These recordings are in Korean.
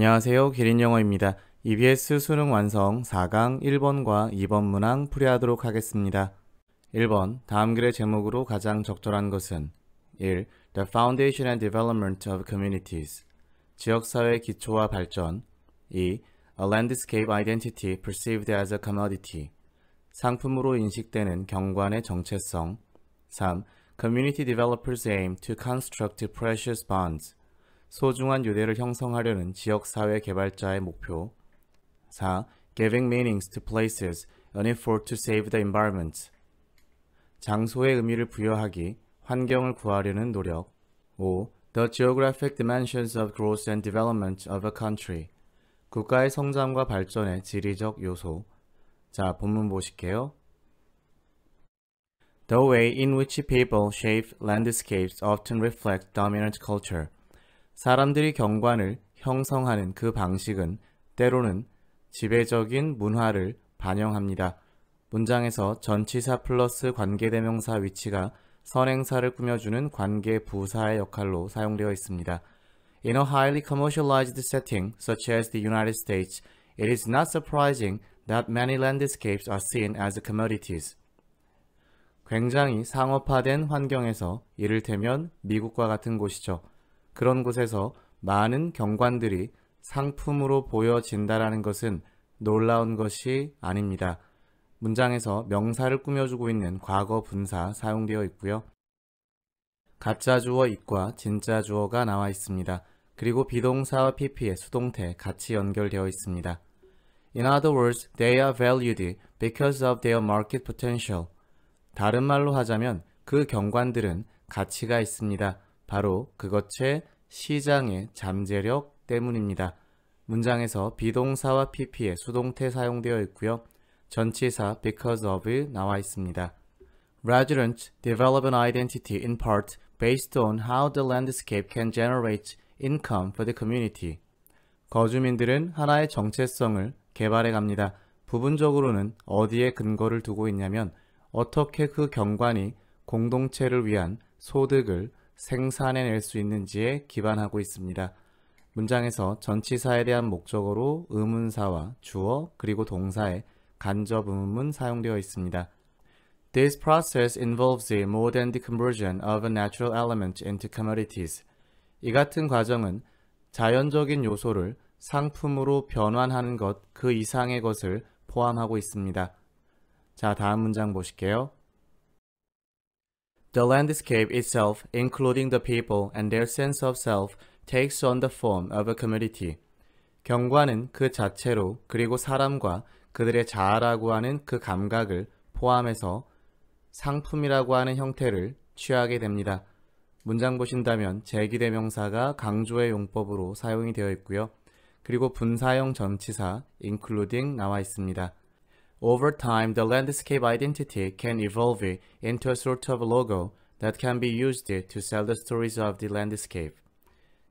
안녕하세요. 기린 영어입니다. EBS 수능 완성 4강 1번과 2번 문항 풀이하도록 하겠습니다. 1번 다음 글의 제목으로 가장 적절한 것은 1. The Foundation and Development of Communities 지역사회 기초와 발전 2. A Landscape Identity Perceived as a Commodity 상품으로 인식되는 경관의 정체성 3. Community developers aim to construct precious bonds 소중한 유대를 형성하려는 지역사회 개발자의 목표 4. Giving meanings to places, an effort to save the environment 장소의 의미를 부여하기, 환경을 구하려는 노력 5. The geographic dimensions of growth and development of a country 국가의 성장과 발전의 지리적 요소 자, 본문 보실게요. The way in which people shape landscapes often reflects dominant culture. 사람들이 경관을 형성하는 그 방식은 때로는 지배적인 문화를 반영합니다. 문장에서 전치사 플러스 관계대명사 위치가 선행사를 꾸며주는 관계 부사의 역할로 사용되어 있습니다. In a highly commercialized setting such as the United States, it is not surprising that many landscapes are seen as commodities. 굉장히 상업화된 환경에서 이를테면 미국과 같은 곳이죠. 그런 곳에서 많은 경관들이 상품으로 보여진다라는 것은 놀라운 것이 아닙니다. 문장에서 명사를 꾸며주고 있는 과거 분사 사용되어 있고요. 가짜 주어 입과 진짜 주어가 나와 있습니다. 그리고 비동사와 pp의 수동태 같이 연결되어 있습니다. In other words, they are valued because of their market potential. 다른 말로 하자면 그 경관들은 가치가 있습니다. 바로 그것의 시장의 잠재력 때문입니다. 문장에서 비동사와 pp의 수동태 사용되어 있고요. 전치사 because of 나와 있습니다. Residents develop an identity in part based on how the landscape can generate income for the community. 거주민들은 하나의 정체성을 개발해 갑니다. 부분적으로는 어디에 근거를 두고 있냐면 어떻게 그 경관이 공동체를 위한 소득을 생산해낼 수 있는지에 기반하고 있습니다. 문장에서 전치사에 대한 목적으로 의문사와 주어 그리고 동사에 간접 의문문 사용되어 있습니다. This process involves a m o d e r h a n the conversion of a natural element into commodities. 이 같은 과정은 자연적인 요소를 상품으로 변환하는 것 그 이상의 것을 포함하고 있습니다. 자, 다음 문장 보실게요. The landscape itself, including the people and their sense of self, takes on the form of a community. 경관은 그 자체로 그리고 사람과 그들의 자아라고 하는 그 감각을 포함해서 상품이라고 하는 형태를 취하게 됩니다. 문장 보신다면 제기대명사가 강조의 용법으로 사용이 되어 있고요. 그리고 분사형 전치사 including 나와 있습니다. Over time, the landscape identity can evolve into a sort of logo that can be used to sell the stories of the landscape.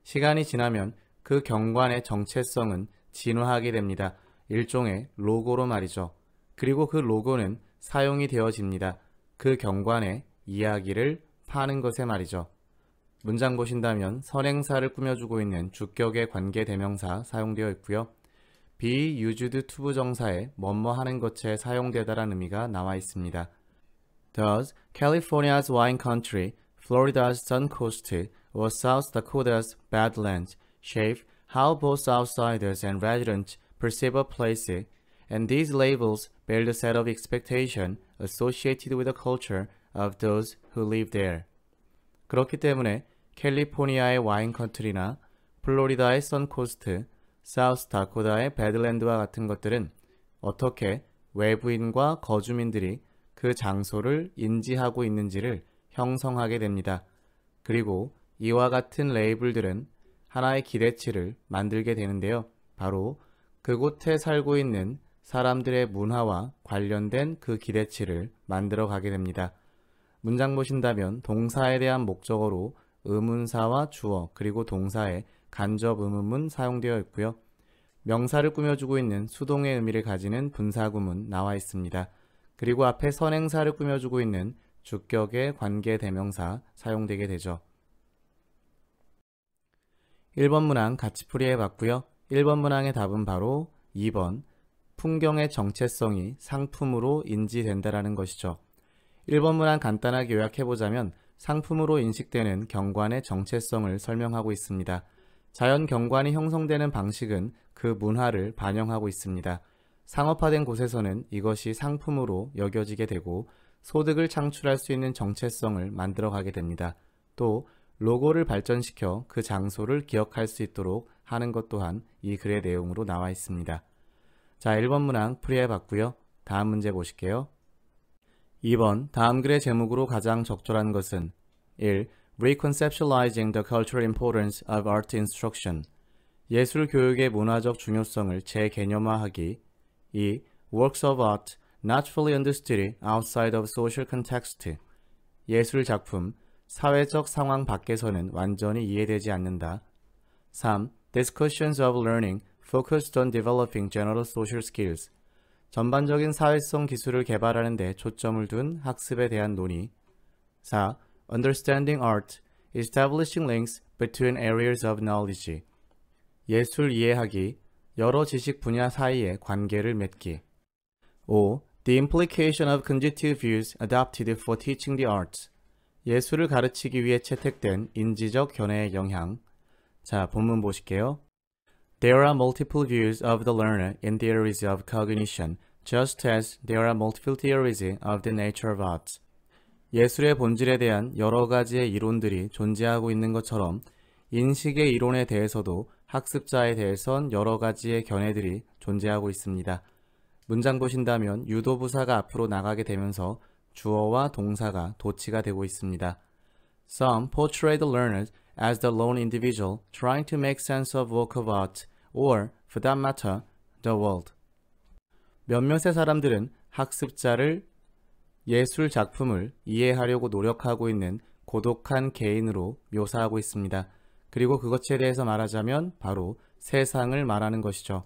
시간이 지나면 그 경관의 정체성은 진화하게 됩니다. 일종의 로고로 말이죠. 그리고 그 로고는 사용이 되어집니다. 그 경관의 이야기를 파는 것에 말이죠. 문장 보신다면 선행사를 꾸며주고 있는 주격의 관계 대명사 사용되어 있고요. be used to 부정사에 뭐뭐 하는 것에 사용되다라는 의미가 나와 있습니다. Thus, California's wine country, Florida's sun coast, or South Dakota's badlands shape how both outsiders and residents perceive a place, and these labels build a set of expectation associated with the culture of those who live there. 그렇기 때문에 캘리포니아의 와인 컨트리나 플로리다의 선코스트, 사우스 다코다의 배드랜드와 같은 것들은 어떻게 외부인과 거주민들이 그 장소를 인지하고 있는지를 형성하게 됩니다. 그리고 이와 같은 레이블들은 하나의 기대치를 만들게 되는데요. 바로 그곳에 살고 있는 사람들의 문화와 관련된 그 기대치를 만들어 가게 됩니다. 문장 보신다면 동사에 대한 목적어로 의문사와 주어 그리고 동사에 간접 의문문 사용되어 있고요. 명사를 꾸며주고 있는 수동의 의미를 가지는 분사구문 나와 있습니다. 그리고 앞에 선행사를 꾸며주고 있는 주격의 관계 대명사 사용되게 되죠. 1번 문항 같이 풀이해 봤고요. 1번 문항의 답은 바로 2번 풍경의 정체성이 상품으로 인지된다라는 것이죠. 1번 문항 간단하게 요약해 보자면 상품으로 인식되는 경관의 정체성을 설명하고 있습니다. 자연 경관이 형성되는 방식은 그 문화를 반영하고 있습니다. 상업화된 곳에서는 이것이 상품으로 여겨지게 되고 소득을 창출할 수 있는 정체성을 만들어가게 됩니다. 또 로고를 발전시켜 그 장소를 기억할 수 있도록 하는 것 또한 이 글의 내용으로 나와 있습니다. 자, 1번 문항 풀이해 봤고요. 다음 문제 보실게요. 2번 다음 글의 제목으로 가장 적절한 것은 1. Reconceptualizing the Cultural Importance of Art Instruction 예술 교육의 문화적 중요성을 재개념화하기 2. Works of Art Not Fully Understood Outside of Social Context 예술 작품, 사회적 상황 밖에서는 완전히 이해되지 않는다. 3. Discussions of Learning Focused on Developing General Social Skills 전반적인 사회성 기술을 개발하는 데 초점을 둔 학습에 대한 논의 4. Understanding Art, Establishing Links Between Areas of Knowledge 예술 이해하기, 여러 지식 분야 사이의 관계를 맺기 5. The Implication of Cognitive Views Adopted for Teaching the Arts 예술을 가르치기 위해 채택된 인지적 견해의 영향 자, 본문 보실게요. There are multiple views of the learner in theories of cognition, just as there are multiple theories of the nature of art. 예술의 본질에 대한 여러 가지의 이론들이 존재하고 있는 것처럼 인식의 이론에 대해서도 학습자에 대해선 여러 가지의 견해들이 존재하고 있습니다. 문장 보신다면 유도부사가 앞으로 나가게 되면서 주어와 동사가 도치가 되고 있습니다. Some portray the learners as the lone individual trying to make sense of work of art or for that matter, the world. 몇몇의 사람들은 학습자를 예술 작품을 이해하려고 노력하고 있는 고독한 개인으로 묘사하고 있습니다. 그리고 그것에 대해서 말하자면 바로 세상을 말하는 것이죠.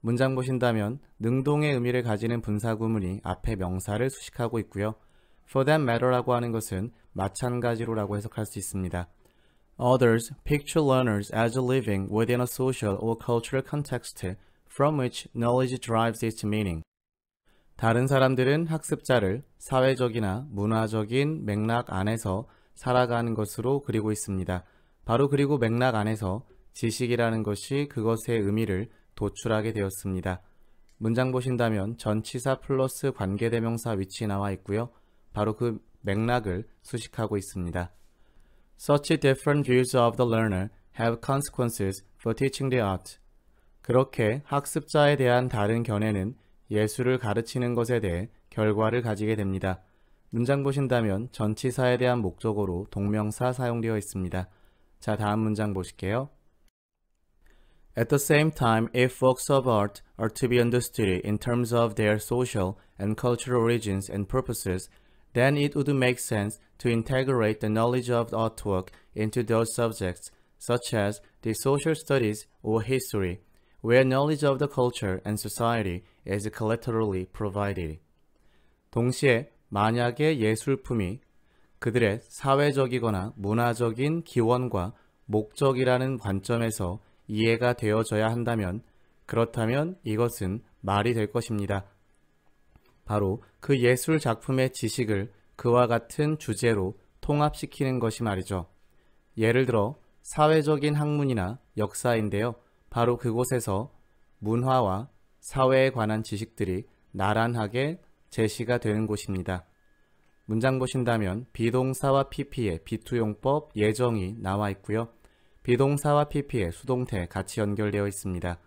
문장 보신다면 능동의 의미를 가지는 분사구문이 앞에 명사를 수식하고 있고요. for that matter라고 하는 것은 마찬가지로라고 해석할 수 있습니다. Others picture learners as a living within a social or cultural context from which knowledge d r i v e s its meaning. 다른 사람들은 학습자를 사회적이나 문화적인 맥락 안에서 살아가는 것으로 그리고 있습니다. 바로 그리고 맥락 안에서 지식이라는 것이 그것의 의미를 도출하게 되었습니다. 문장 보신다면 전치사 플러스 관계대명사 위치 나와 있고요. 바로 그 맥락을 수식하고 있습니다. Such different views of the learner have consequences for teaching the art. 그렇게 학습자에 대한 다른 견해는 예술을 가르치는 것에 대해 결과를 가지게 됩니다. 문장 보신다면 전치사에 대한 목적으로 동명사 사용되어 있습니다. 자, 다음 문장 보실게요. At the same time, if works of art are to be understood in terms of their social and cultural origins and purposes, then it would make sense to integrate the knowledge of artwork into those subjects, such as the social studies or history, where knowledge of the culture and society is collaterally provided. 동시에 만약의 예술품이 그들의 사회적이거나 문화적인 기원과 목적이라는 관점에서 이해가 되어져야 한다면 그렇다면 이것은 말이 될 것입니다. 바로 그 예술 작품의 지식을 그와 같은 주제로 통합시키는 것이 말이죠. 예를 들어 사회적인 학문이나 역사인데요. 바로 그곳에서 문화와 사회에 관한 지식들이 나란하게 제시가 되는 곳입니다. 문장 보신다면 비동사와 pp의 비투용법 예정이 나와 있고요. 비동사와 pp의 수동태 같이 연결되어 있습니다.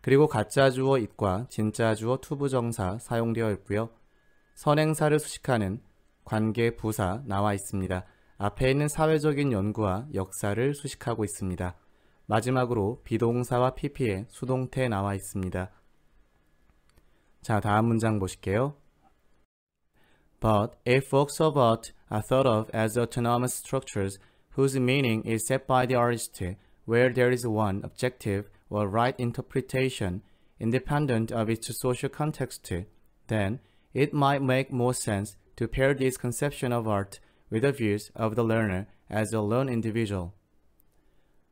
그리고 가짜 주어 it과 진짜 주어 투부정사 사용되어 있고요. 선행사를 수식하는 관계 부사 나와 있습니다. 앞에 있는 사회적인 연구와 역사를 수식하고 있습니다. 마지막으로 비동사와 pp의 수동태 나와 있습니다. 자, 다음 문장 보실게요. But if works of art are thought of as autonomous structures whose meaning is set by the artist, where there is one objective or right interpretation, independent of its social context, then it might make more sense to pair this conception of art with the views of the learner as a lone individual.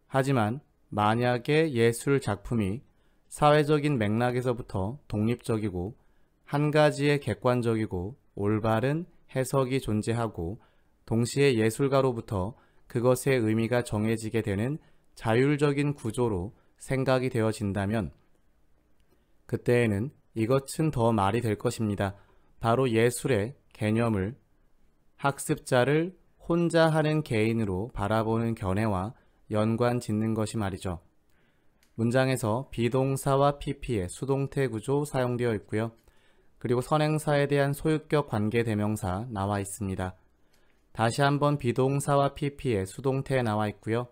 하지만 만약에 예술 작품이 사회적인 맥락에서부터 독립적이고 한 가지의 객관적이고 올바른 해석이 존재하고 동시에 예술가로부터 그것의 의미가 정해지게 되는 자율적인 구조로 생각이 되어진다면 그때에는 이것은 더 말이 될 것입니다. 바로 예술의 개념을 학습자를 혼자 하는 개인으로 바라보는 견해와 연관 짓는 것이 말이죠. 문장에서 비동사와 pp의 수동태 구조 사용되어 있고요. 그리고 선행사에 대한 소유격 관계 대명사 나와 있습니다. 다시 한번 비동사와 pp의 수동태 나와 있고요.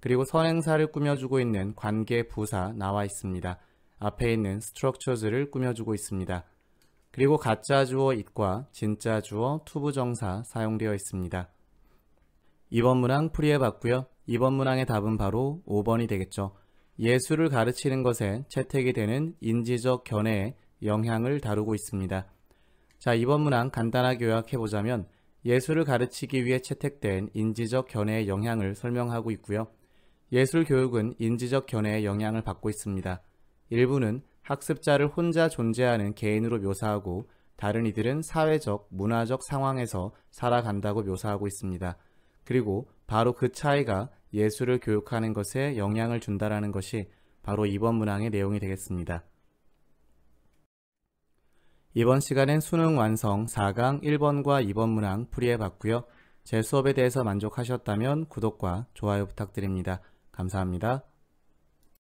그리고 선행사를 꾸며주고 있는 관계 부사 나와 있습니다. 앞에 있는 structures를 꾸며주고 있습니다. 그리고 가짜 주어 it과 진짜 주어 투부정사 사용되어 있습니다. 2번 문항 풀이해봤고요. 2번 문항의 답은 바로 5번이 되겠죠. 예술을 가르치는 것에 채택이 되는 인지적 견해의 영향을 다루고 있습니다. 자, 2번 문항 간단하게 요약해보자면 예술을 가르치기 위해 채택된 인지적 견해의 영향을 설명하고 있고요. 예술 교육은 인지적 견해의 영향을 받고 있습니다. 일부는 학습자를 혼자 존재하는 개인으로 묘사하고 다른 이들은 사회적, 문화적 상황에서 살아간다고 묘사하고 있습니다. 그리고 바로 그 차이가 예술을 교육하는 것에 영향을 준다라는 것이 바로 이번 문항의 내용이 되겠습니다. 이번 시간엔 수능 완성 4강 1번과 2번 문항 풀이해봤고요. 제 수업에 대해서 만족하셨다면 구독과 좋아요 부탁드립니다. 감사합니다.